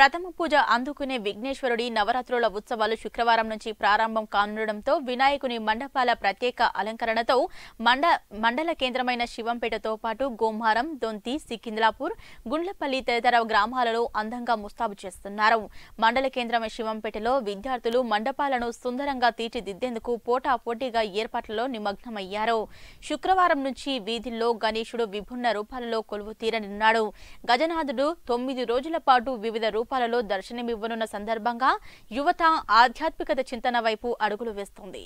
ప్రథమ పూజ అందుకునే విఘ్నేశ్వరుడి నవరాత్రుల ఉత్సవాలు శుక్రవారం నుంచి ప్రారంభం కానుండడంతో వినాయకుని మండపాల ప్రత్యేక అలంకరణతో మండ మండల కేంద్రమైన శివంపేటతో పాటు గోమారం దొంతి సికింద్లాపూర్ గుండ్లపల్లి తదితర గ్రామాలలో అందంగా ముస్తాబు చేస్తున్నారు మండల కేంద్రమైన శివంపేటలో విద్యార్థులు మండపాలను సుందరంగా తీర్చిదిద్దేందుకు పోటాపోటీగా ఏర్పాట్లలో నిమగ్నమయ్యారు శుక్రవారం నుంచి వీధుల్లో గణేశుడు విభిన్న రూపాలలో కొలువు తీరనున్నాడు గజనాథుడు తొమ్మిది రోజుల పాటు వివిధ రూపాలు రూపాలలో దర్శనమివ్వనున్న సందర్భంగా యువత ఆధ్యాత్మికత చింతన వైపు అడుగులు వేస్తోంది